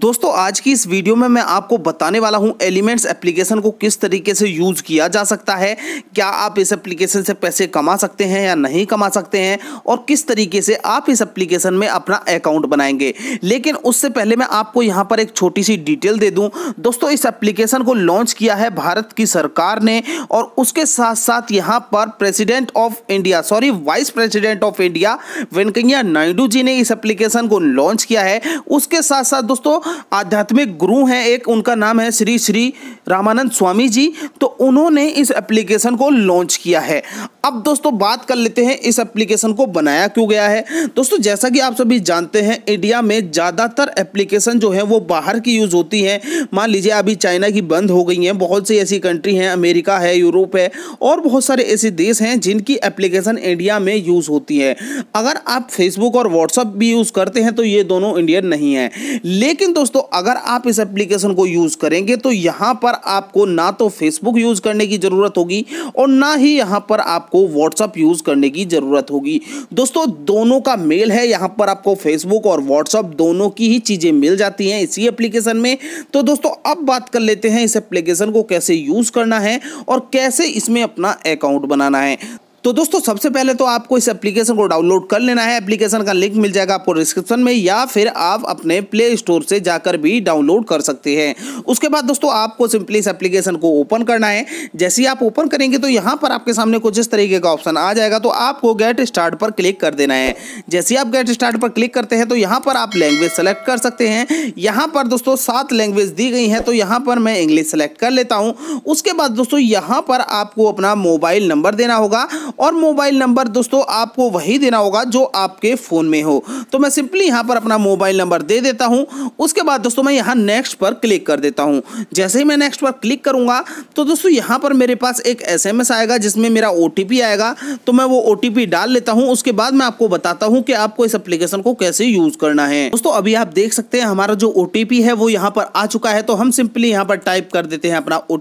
दोस्तों आज की इस वीडियो में मैं आपको बताने वाला हूं एलिमेंट्स एप्लीकेशन को किस तरीके से यूज़ किया जा सकता है क्या आप इस एप्लीकेशन से पैसे कमा सकते हैं या नहीं कमा सकते हैं और किस तरीके से आप इस एप्लीकेशन में अपना अकाउंट बनाएंगे लेकिन उससे पहले मैं आपको यहां पर एक छोटी सी डिटेल दे दूँ दोस्तों इस एप्लीकेशन को लॉन्च किया है भारत की सरकार ने और उसके साथ साथ यहाँ पर president of India sorry vice president of India Venkaiah Naidu ji ने इस एप्लीकेशन को लॉन्च किया है उसके साथ साथ दोस्तों आध्यात्मिक गुरु हैं एक उनका नाम है श्री श्री रामानंद स्वामी जी तो उन्होंने इस एप्लीकेशन को लॉन्च किया है अब दोस्तों बात कर लेते हैं इस एप्लीकेशन को बनाया क्यों गया है दोस्तों जैसा कि आप सभी जानते हैं इंडिया में ज़्यादातर एप्लीकेशन जो है वो बाहर की यूज़ होती हैं मान लीजिए अभी चाइना की बंद हो गई हैं बहुत सी ऐसी कंट्री हैं अमेरिका है यूरोप है और बहुत सारे ऐसे देश हैं जिनकी एप्लीकेशन इंडिया में यूज़ होती है अगर आप फेसबुक और व्हाट्सअप भी यूज़ करते हैं तो ये दोनों इंडियन नहीं हैं लेकिन दोस्तों अगर आप इस एप्लीकेशन को यूज़ करेंगे तो यहां पर आपको ना तो फेसबुक यूज़ करने की ज़रूरत होगी और ना ही यहां पर आपको व्हाट्सअप यूज़ करने की ज़रूरत होगी दोस्तों दोनों का मेल है यहां पर आपको फेसबुक और व्हाट्सअप दोनों की ही चीज़ें मिल जाती हैं इसी एप्लीकेशन में तो दोस्तों अब बात कर लेते हैं इस एप्लीकेशन को कैसे यूज़ करना है और कैसे इसमें अपना अकाउंट बनाना है तो दोस्तों सबसे पहले तो आपको इस एप्लीकेशन को डाउनलोड कर लेना है एप्लीकेशन का लिंक मिल जाएगा आपको डिस्क्रिप्शन में या फिर आप अपने प्ले स्टोर से जाकर भी डाउनलोड कर सकते हैं उसके बाद दोस्तों आपको सिंपली इस एप्लीकेशन को ओपन करना है जैसे ही आप ओपन करेंगे तो यहाँ पर आपके सामने कुछ इस तरीके का ऑप्शन आ जाएगा तो आपको गेट स्टार्ट पर क्लिक कर देना है जैसे आप गेट स्टार्ट पर क्लिक करते हैं तो यहाँ पर आप लैंग्वेज सेलेक्ट कर सकते हैं यहाँ पर दोस्तों सात लैंग्वेज दी गई हैं तो यहाँ पर मैं इंग्लिश सेलेक्ट कर लेता हूँ उसके बाद दोस्तों यहाँ पर आपको अपना मोबाइल नंबर देना होगा और मोबाइल नंबर दोस्तों आपको वही देना होगा जो आपके फ़ोन में हो तो मैं सिंपली यहाँ पर अपना मोबाइल नंबर दे देता हूँ उसके बाद दोस्तों मैं यहाँ नेक्स्ट पर क्लिक कर देता हूँ जैसे ही मैं नेक्स्ट पर क्लिक करूँगा तो दोस्तों यहाँ पर मेरे पास एक एस आएगा जिसमें मेरा ओ आएगा तो मैं वो ओ डाल लेता हूँ उसके बाद मैं आपको बताता हूँ कि आपको इस एप्लीकेशन को कैसे यूज़ करना है दोस्तों अभी आप देख सकते हैं हमारा जो ओ है वो यहाँ पर आ चुका है तो हम सिंपली यहाँ पर टाइप कर देते हैं अपना ओ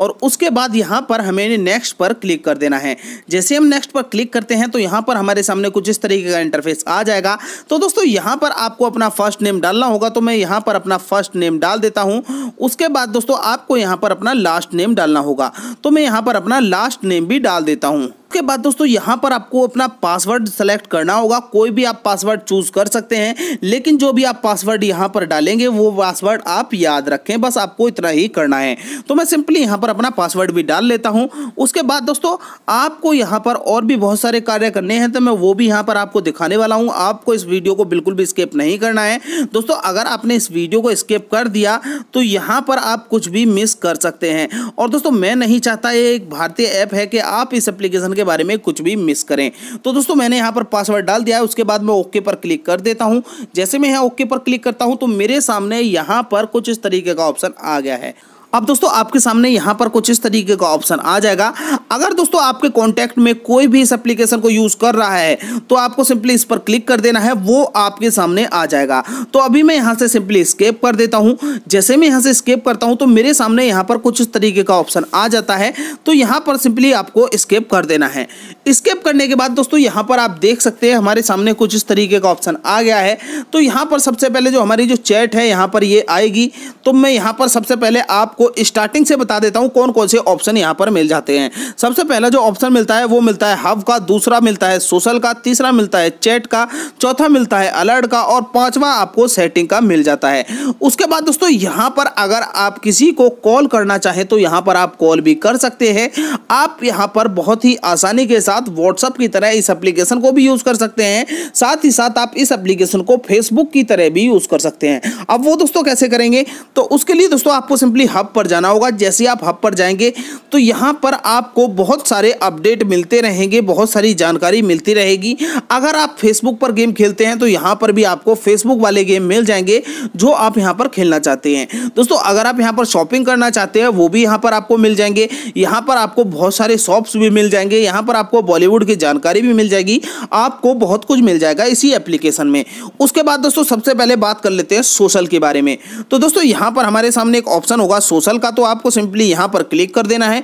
और उसके बाद यहाँ पर हमें नेक्स्ट पर क्लिक कर देना है जैसे हम नेक्स्ट पर क्लिक करते हैं तो यहाँ पर हमारे सामने कुछ इस तरीके का इंटरफेस आ जाएगा तो दोस्तों यहाँ पर आपको अपना फर्स्ट नेम डालना होगा तो मैं यहाँ पर अपना फर्स्ट नेम डाल देता हूँ उसके बाद दोस्तों आपको यहाँ पर अपना लास्ट नेम डालना होगा तो मैं यहाँ पर अपना लास्ट नेम भी डाल देता हूँ उसके बाद दोस्तों यहाँ पर आपको अपना पासवर्ड सेलेक्ट करना होगा कोई भी आप पासवर्ड चूज कर सकते हैं लेकिन जो भी आप पासवर्ड यहाँ पर डालेंगे वो पासवर्ड आप याद रखें बस आपको इतना ही करना है तो मैं सिंपली यहाँ पर अपना पासवर्ड भी डाल लेता हूँ उसके बाद दोस्तों आपको यहाँ पर और भी बहुत सारे कार्य करने हैं तो मैं वो भी यहाँ पर आपको दिखाने वाला हूँ आपको इस वीडियो को बिल्कुल भी स्केप नहीं करना है दोस्तों अगर आपने इस वीडियो को स्केप कर दिया तो यहाँ पर आप कुछ भी मिस कर सकते हैं और दोस्तों मैं नहीं चाहता ये एक भारतीय ऐप है कि आप इस एप्लीकेशन के के बारे में कुछ भी मिस करें तो दोस्तों मैंने यहाँ पर पासवर्ड डाल दिया है उसके बाद मैं ओके पर क्लिक कर देता हूँ जैसे मैं यहाँ ओके पर क्लिक करता हूँ तो मेरे सामने यहाँ पर कुछ इस तरीके का ऑप्शन आ गया है अब दोस्तों आपके सामने यहाँ पर कुछ इस तरीके का ऑप्शन आ जाएगा अगर दोस्तों आपके कॉन्टैक्ट में कोई भी इस एप्लीकेशन को यूज़ कर रहा है तो आपको सिंपली इस पर क्लिक कर देना है वो आपके सामने आ जाएगा तो अभी मैं यहाँ से सिंपली स्केप कर देता हूँ जैसे मैं यहाँ से स्केप करता हूँ तो मेरे सामने यहाँ पर कुछ इस तरीके का ऑप्शन आ जाता है तो यहाँ पर सिंपली आपको स्केप कर देना है स्केप करने के बाद दोस्तों यहाँ पर आप देख सकते हैं हमारे सामने कुछ इस तरीके का ऑप्शन आ गया है तो यहाँ पर सबसे पहले जो हमारी जो चैट है यहाँ पर ये आएगी तो मैं यहाँ पर सबसे पहले आप आपको स्टार्टिंग से बता देता हूँ कौन कौन से ऑप्शन यहाँ पर मिल जाते हैं सबसे पहला जो ऑप्शन मिलता है वो मिलता है हब का दूसरा मिलता है सोशल का तीसरा मिलता है चैट का चौथा मिलता है अलर्ट का और पांचवा आपको सेटिंग का मिल जाता है उसके बाद दोस्तों यहाँ पर अगर आप किसी को कॉल करना चाहें तो यहाँ पर आप कॉल भी कर सकते हैं आप यहाँ पर बहुत ही आसानी के साथ व्हाट्सअप की तरह इस एप्लीकेशन को भी यूज़ कर सकते हैं साथ ही साथ आप इस एप्लीकेशन को फेसबुक की तरह भी यूज़ कर सकते हैं अब वो दोस्तों कैसे करेंगे तो उसके लिए दोस्तों आपको सिंपली हब पर जाना होगा जैसे आप हब पर जाएंगे तो यहाँ पर आपको बहुत सारे अपडेट मिलते रहेंगे बहुत सारी जानकारी मिलती रहेगी अगर आप फेसबुक पर गेम खेलते हैं तो यहाँ पर भी आपको फेसबुक वाले गेम मिल जाएंगे जो आप यहाँ पर खेलना चाहते हैं दोस्तों अगर आप यहाँ पर शॉपिंग करना चाहते हैं वो भी यहाँ पर आपको मिल जाएंगे यहाँ पर आपको बहुत सारे शॉप्स भी मिल जाएंगे यहाँ पर आपको बॉलीवुड की जानकारी भी मिल जाएगी आपको बहुत कुछ मिल जाएगा इसी एप्लीकेशन में उसके बाद दोस्तों सबसे पहले बात कर लेते हैं सोशल के बारे में तो दोस्तों यहाँ पर हमारे सामने एक ऑप्शन होगा सोशल सोशल का तो आपको सिंपली यहाँ पर क्लिक कर देना है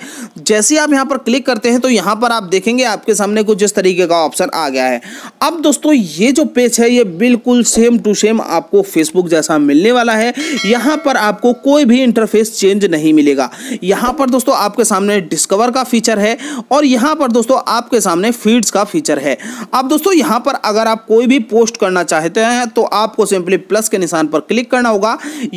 जैसे आप यहाँ पर क्लिक करते हैं तो यहाँ पर आप देखेंगे आपके सामने कुछ इस तरीके का ऑप्शन आ गया है अब दोस्तों ये जो पेज है ये बिल्कुल सेम टू सेम आपको फेसबुक जैसा मिलने वाला है यहाँ पर आपको कोई भी इंटरफेस चेंज नहीं मिलेगा यहाँ पर दोस्तों आपके सामने डिस्कवर का फीचर है और यहाँ पर दोस्तों आपके सामने फीड्स का फीचर है अब दोस्तों यहाँ पर अगर आप कोई भी पोस्ट करना चाहते हैं तो आपको सिंपली प्लस के निशान पर क्लिक करना होगा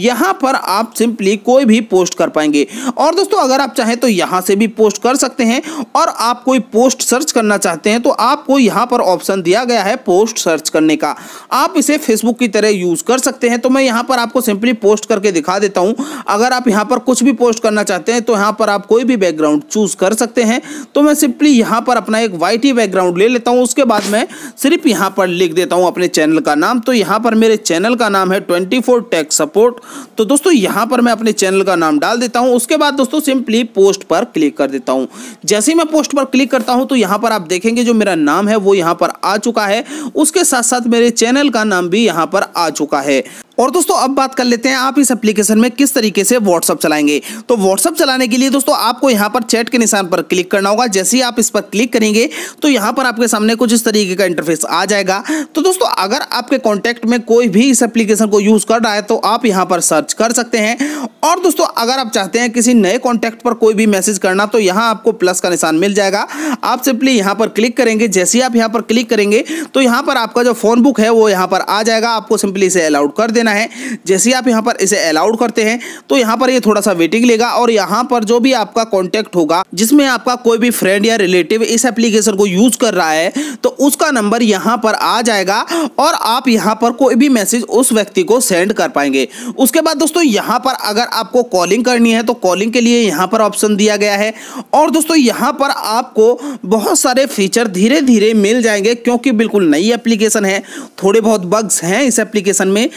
यहाँ पर आप सिंपली कोई भी पोस्ट पोस्ट कर पाएंगे और दोस्तों अगर आप चाहें तो यहाँ से भी पोस्ट कर सकते हैं और आप कोई पोस्ट सर्च करना चाहते हैं तो आपको यहाँ पर ऑप्शन दिया गया है पोस्ट सर्च करने का आप इसे फेसबुक की तरह यूज़ कर सकते हैं तो मैं यहाँ पर आपको सिंपली पोस्ट करके दिखा देता हूं अगर आप यहां पर कुछ भी पोस्ट करना चाहते हैं तो यहां पर आप कोई भी बैकग्राउंड चूज़ कर सकते हैं तो मैं सिंपली यहां पर अपना एक वाइट ही बैकग्राउंड ले लेता हूँ उसके बाद मैं सिर्फ यहां पर लिख देता हूं अपने चैनल का नाम तो यहां पर मेरे चैनल का नाम है ट्वेंटी फोर टेक सपोर्ट तो दोस्तों यहां पर मैं अपने चैनल का नाम डाल देता हूँ उसके बाद दोस्तों सिंपली पोस्ट पर क्लिक कर देता हूँ जैसे ही मैं पोस्ट पर क्लिक करता हूँ तो यहाँ पर आप देखेंगे जो मेरा नाम है वो यहाँ पर आ चुका है उसके साथ साथ मेरे चैनल का नाम भी यहाँ पर आ चुका है और दोस्तों अब बात कर लेते हैं आप इस एप्लीकेशन में किस तरीके से व्हाट्सअप चलाएंगे तो व्हाट्सअप चलाने के लिए दोस्तों आपको यहाँ पर चैट के निशान पर क्लिक करना होगा जैसे ही आप इस पर क्लिक करेंगे तो यहाँ पर आपके सामने कुछ इस तरीके का इंटरफेस आ जाएगा तो दोस्तों अगर आपके कॉन्टैक्ट में कोई भी इस एप्लीकेशन को यूज़ कर रहा है तो आप यहाँ पर सर्च कर सकते हैं और दोस्तों अगर आप चाहते हैं किसी नए कॉन्टैक्ट पर कोई भी मैसेज करना तो यहाँ आपको प्लस का निशान मिल जाएगा आप सिंपली यहाँ पर क्लिक करेंगे जैसे ही आप यहाँ पर क्लिक करेंगे तो यहाँ पर आपका जो फोन बुक है वो यहाँ पर आ जाएगा आपको सिंपली इसे अलाउड कर देना देना है जैसे ही आप यहाँ पर इसे अलाउड करते हैं तो यहाँ पर ये थोड़ा सा वेटिंग लेगा और यहाँ पर जो भी आपका कॉन्टेक्ट होगा जिसमें आपका कोई भी फ्रेंड या रिलेटिव इस एप्लीकेशन को यूज कर रहा है तो उसका नंबर यहाँ पर आ जाएगा और आप यहाँ पर कोई भी मैसेज उस व्यक्ति को सेंड कर पाएंगे उसके बाद दोस्तों यहाँ पर अगर आपको कॉलिंग करनी है तो कॉलिंग के लिए यहाँ पर ऑप्शन दिया गया है और दोस्तों यहाँ पर आपको बहुत सारे फीचर धीरे धीरे मिल जाएंगे क्योंकि बिल्कुल नई एप्लीकेशन है थोड़े बहुत बग्स हैं इस एप्लीकेशन में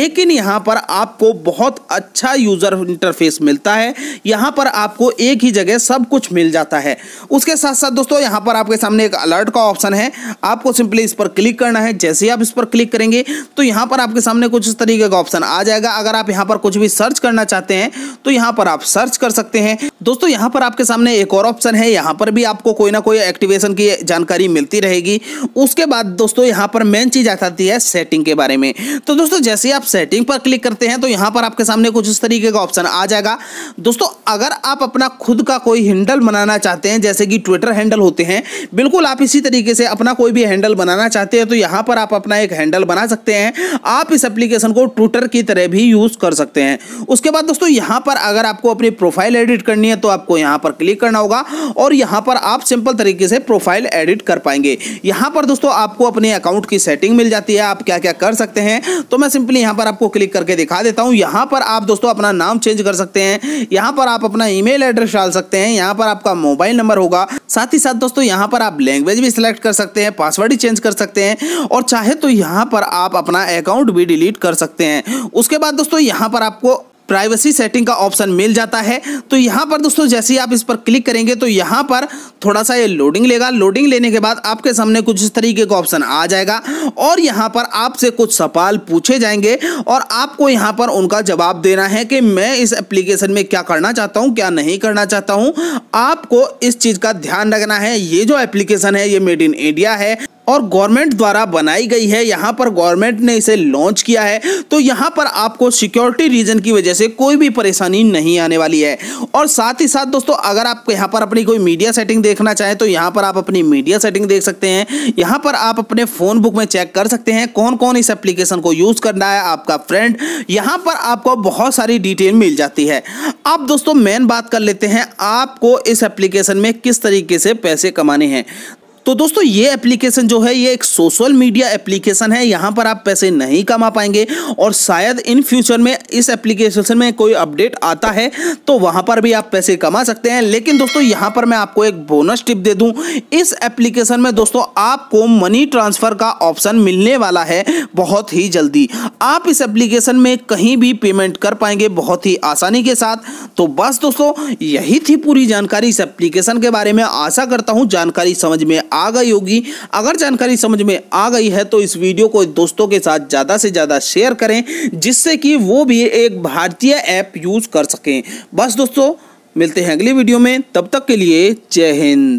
लेकिन यहाँ पर आपको बहुत अच्छा यूज़र इंटरफेस मिलता है यहाँ पर आपको एक ही जगह सब कुछ मिल जाता है उसके साथ साथ दोस्तों यहाँ पर आपके सामने एक अलर्ट का ऑप्शन है आपको सिंपली इस पर क्लिक करना है जैसे ही आप इस पर क्लिक करेंगे तो यहाँ पर आपके सामने कुछ इस तरीके का ऑप्शन आ जाएगा अगर आप यहाँ पर कुछ भी सर्च करना चाहते हैं तो यहाँ पर आप सर्च कर सकते हैं दोस्तों यहाँ पर आपके सामने एक और ऑप्शन है यहाँ पर भी आपको कोई ना कोई एक्टिवेशन की जानकारी मिलती रहेगी उसके बाद दोस्तों यहाँ पर मेन चीज़ आ जाती है सेटिंग के बारे में तो दोस्तों जैसे आप सेटिंग पर क्लिक करते हैं तो यहाँ पर आपके सामने कुछ इस तरीके का ऑप्शन आ जाएगा दोस्तों अगर आप अपना खुद का कोई हैंडल बनाना चाहते हैं जैसे कि ट्विटर हैंडल होते हैं बिल्कुल आप इसी तरीके से अपना कोई भी हैंडल बनाना चाहते हैं तो यहाँ पर आप अपना एक हैंडल बना सकते हैं आप इस एप्लीकेशन को ट्विटर की तरह भी यूज़ कर सकते हैं उसके बाद दोस्तों यहाँ पर अगर आपको अपनी प्रोफाइल एडिट करनी है तो आपको यहाँ पर क्लिक करना होगा और यहाँ पर आप सिंपल तरीके से प्रोफाइल एडिट कर पाएंगे यहाँ पर दोस्तों आपको अपने अकाउंट की सेटिंग मिल जाती है आप क्या क्या कर सकते हैं तो मैं सिंपली यहाँ पर आपको क्लिक करके दिखा देता हूँ यहाँ पर आप दोस्तों अपना नाम चेंज कर सकते हैं यहाँ पर आप अपना ईमेल एड्रेस डाल सकते हैं यहाँ पर आपका मोबाइल नंबर होगा साथ ही साथ दोस्तों यहाँ पर आप लैंग्वेज भी सिलेक्ट कर सकते हैं पासवर्ड ही चेंज कर सकते हैं और चाहे तो यहाँ पर आप अपना अकाउंट भी डिलीट कर सकते हैं उसके बाद दोस्तों यहाँ पर आपको प्राइवेसी सेटिंग का ऑप्शन मिल जाता है तो यहाँ पर दोस्तों जैसे ही आप इस पर क्लिक करेंगे तो यहाँ पर थोड़ा सा ये लोडिंग लेगा लोडिंग लेने के बाद आपके सामने कुछ इस तरीके का ऑप्शन आ जाएगा और यहाँ पर आपसे कुछ सवाल पूछे जाएंगे और आपको यहाँ पर उनका जवाब देना है कि मैं इस एप्लीकेशन में क्या करना चाहता हूँ क्या नहीं करना चाहता हूँ आपको इस चीज़ का ध्यान रखना है ये जो एप्लीकेशन है ये मेड इन इंडिया है और गवर्नमेंट द्वारा बनाई गई है यहाँ पर गवर्नमेंट ने इसे लॉन्च किया है तो यहाँ पर आपको सिक्योरिटी रीजन की वजह से कोई भी परेशानी नहीं आने वाली है और साथ ही साथ दोस्तों अगर आप यहाँ पर अपनी कोई मीडिया सेटिंग देखना चाहें तो यहाँ पर आप अपनी मीडिया सेटिंग देख सकते हैं यहाँ पर आप अपने फ़ोन बुक में चेक कर सकते हैं कौन कौन इस एप्लीकेशन को यूज़ करना है आपका फ्रेंड यहाँ पर आपको बहुत सारी डिटेल मिल जाती है अब दोस्तों मेन बात कर लेते हैं आपको इस एप्लीकेशन में किस तरीके से पैसे कमाने हैं तो दोस्तों ये एप्लीकेशन जो है ये एक सोशल मीडिया एप्लीकेशन है यहाँ पर आप पैसे नहीं कमा पाएंगे और शायद इन फ्यूचर में इस एप्लीकेशन में कोई अपडेट आता है तो वहाँ पर भी आप पैसे कमा सकते हैं लेकिन दोस्तों यहाँ पर मैं आपको एक बोनस टिप दे दूँ इस एप्लीकेशन में दोस्तों आपको मनी ट्रांसफ़र का ऑप्शन मिलने वाला है बहुत ही जल्दी आप इस एप्लीकेशन में कहीं भी पेमेंट कर पाएंगे बहुत ही आसानी के साथ तो बस दोस्तों यही थी पूरी जानकारी इस एप्लीकेशन के बारे में आशा करता हूँ जानकारी समझ में आ आ गई होगी अगर जानकारी समझ में आ गई है तो इस वीडियो को दोस्तों के साथ ज़्यादा से ज़्यादा शेयर करें जिससे कि वो भी एक भारतीय ऐप यूज़ कर सकें बस दोस्तों मिलते हैं अगली वीडियो में तब तक के लिए जय हिंद